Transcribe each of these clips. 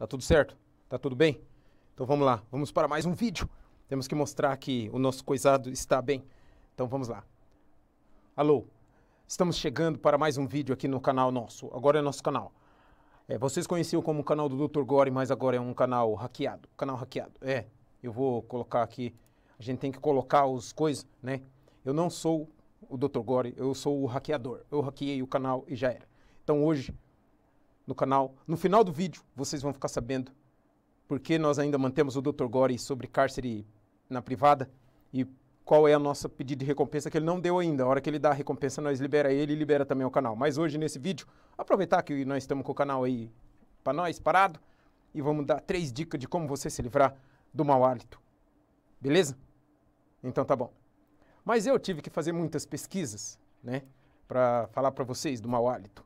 Tá tudo certo? Tá tudo bem? Então vamos lá, vamos para mais um vídeo. Temos que mostrar que o nosso coisado está bem. Então vamos lá. Alô, estamos chegando para mais um vídeo aqui no canal nosso. Agora é nosso canal. É, vocês conheciam como o canal do Dr. Gore, mas agora é um canal hackeado. Canal hackeado, é. Eu vou colocar aqui, a gente tem que colocar os coisas, né? Eu não sou o Dr. Gore, eu sou o hackeador. Eu hackeei o canal e já era. Então hoje no canal. No final do vídeo vocês vão ficar sabendo porque nós ainda mantemos o Dr. Gore sobre cárcere na privada e qual é a nossa pedido de recompensa que ele não deu ainda. A hora que ele dá a recompensa, nós libera ele e libera também o canal. Mas hoje, nesse vídeo, aproveitar que nós estamos com o canal aí para nós, parado, e vamos dar três dicas de como você se livrar do mau hálito. Beleza? Então tá bom. Mas eu tive que fazer muitas pesquisas, né, para falar para vocês do mau hálito.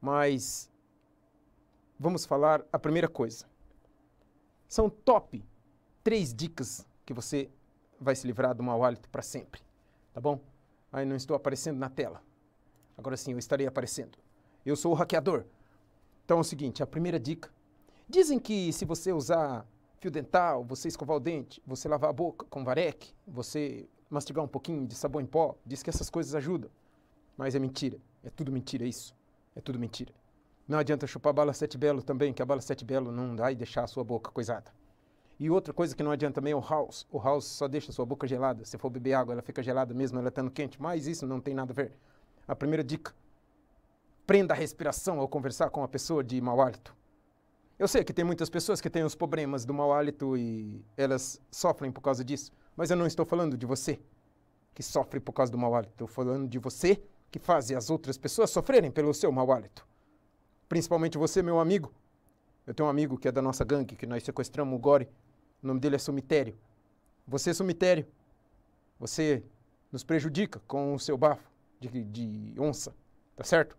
Mas vamos falar a primeira coisa. São top três dicas que você vai se livrar do mau hálito para sempre, tá bom? Aí não estou aparecendo na tela. Agora sim, eu estarei aparecendo. Eu sou o hackeador. Então é o seguinte, a primeira dica. Dizem que se você usar fio dental, você escovar o dente, você lavar a boca com vareque, você mastigar um pouquinho de sabão em pó, diz que essas coisas ajudam. Mas é mentira. É tudo mentira isso. É tudo mentira. Não adianta chupar bala sete belo também, que a bala sete belo não vai deixar a sua boca coisada. E outra coisa que não adianta também é o house. O house só deixa a sua boca gelada. Se for beber água, ela fica gelada mesmo, ela estando tá quente. Mas isso não tem nada a ver. A primeira dica. Prenda a respiração ao conversar com a pessoa de mau hálito. Eu sei que tem muitas pessoas que têm os problemas do mau hálito e elas sofrem por causa disso. Mas eu não estou falando de você que sofre por causa do mau hálito. Estou falando de você que faz as outras pessoas sofrerem pelo seu mau hálito principalmente você, meu amigo. Eu tenho um amigo que é da nossa gangue, que nós sequestramos o Gore. O nome dele é Sumitério Você, Sumitério você nos prejudica com o seu bafo de, de onça, tá certo?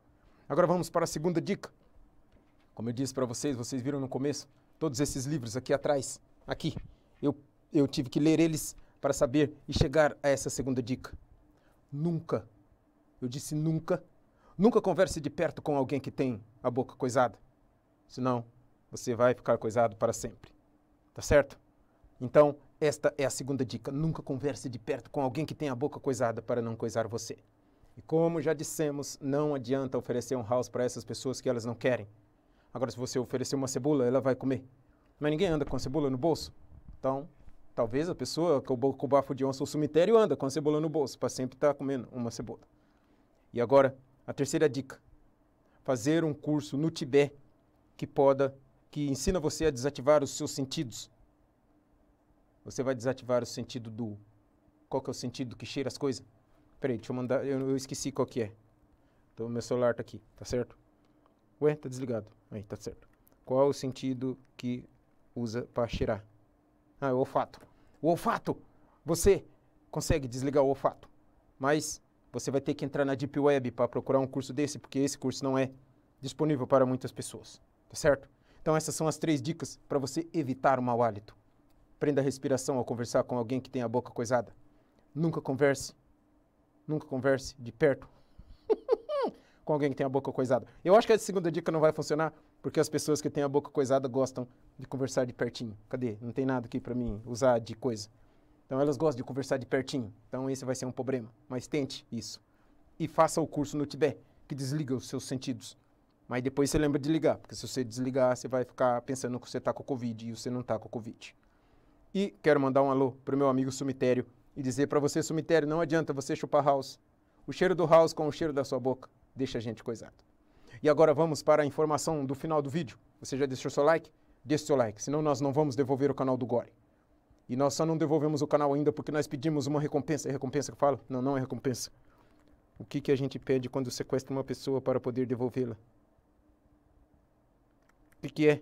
Agora vamos para a segunda dica. Como eu disse para vocês, vocês viram no começo, todos esses livros aqui atrás, aqui. Eu, eu tive que ler eles para saber e chegar a essa segunda dica. Nunca, eu disse nunca, Nunca converse de perto com alguém que tem a boca coisada, senão você vai ficar coisado para sempre. Tá certo? Então, esta é a segunda dica. Nunca converse de perto com alguém que tem a boca coisada para não coisar você. E como já dissemos, não adianta oferecer um house para essas pessoas que elas não querem. Agora, se você oferecer uma cebola, ela vai comer. Mas ninguém anda com cebola no bolso. Então, talvez a pessoa que o bafo de onça ou cemitério anda com cebola no bolso, para sempre estar tá comendo uma cebola. E agora, a terceira dica: fazer um curso no Tibete que poda, que ensina você a desativar os seus sentidos. Você vai desativar o sentido do. Qual que é o sentido que cheira as coisas? Peraí, deixa eu mandar. Eu, eu esqueci qual que é. Então, meu celular tá aqui, tá certo? Ué, tá desligado. Aí, tá certo. Qual o sentido que usa para cheirar? Ah, é o olfato. O olfato! Você consegue desligar o olfato, mas você vai ter que entrar na Deep Web para procurar um curso desse, porque esse curso não é disponível para muitas pessoas, tá certo? Então essas são as três dicas para você evitar o mau hálito. Prenda a respiração ao conversar com alguém que tem a boca coisada. Nunca converse, nunca converse de perto com alguém que tem a boca coisada. Eu acho que a segunda dica não vai funcionar, porque as pessoas que têm a boca coisada gostam de conversar de pertinho. Cadê? Não tem nada aqui para mim usar de coisa. Então elas gostam de conversar de pertinho. Então esse vai ser um problema. Mas tente isso. E faça o curso no Tibete, que desliga os seus sentidos. Mas depois você lembra de ligar, porque se você desligar, você vai ficar pensando que você está com Covid e você não está com Covid. E quero mandar um alô para o meu amigo Sumitério e dizer para você, Sumitério, não adianta você chupar house. O cheiro do house com o cheiro da sua boca deixa a gente coisado. E agora vamos para a informação do final do vídeo. Você já deixou seu like? Deixe seu like, senão nós não vamos devolver o canal do Gore. E nós só não devolvemos o canal ainda porque nós pedimos uma recompensa. É recompensa que fala? Não, não é recompensa. O que, que a gente pede quando sequestra uma pessoa para poder devolvê-la? O que, que é?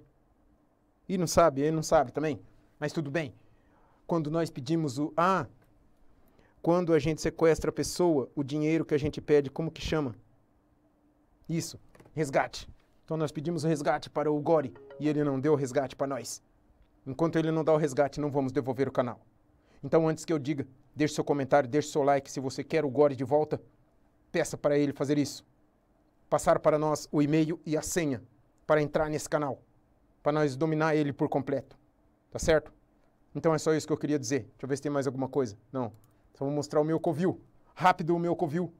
E não sabe, ele não sabe também. Mas tudo bem. Quando nós pedimos o. Ah! Quando a gente sequestra a pessoa, o dinheiro que a gente pede, como que chama? Isso, resgate. Então nós pedimos o resgate para o Gore e ele não deu o resgate para nós. Enquanto ele não dá o resgate, não vamos devolver o canal. Então, antes que eu diga, deixe seu comentário, deixe seu like. Se você quer o Gore de volta, peça para ele fazer isso. Passar para nós o e-mail e a senha para entrar nesse canal, para nós dominar ele por completo. Tá certo? Então é só isso que eu queria dizer. Deixa eu ver se tem mais alguma coisa. Não. Só vou mostrar o meu covil. Rápido o meu covil.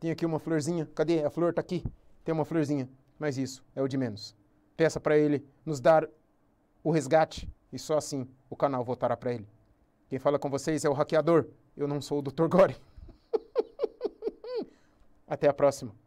Tem aqui uma florzinha. Cadê? A flor está aqui. Tem uma florzinha. Mas isso é o de menos. Peça para ele nos dar o resgate e só assim o canal voltará para ele. Quem fala com vocês é o hackeador. Eu não sou o Dr. Gore. Até a próxima.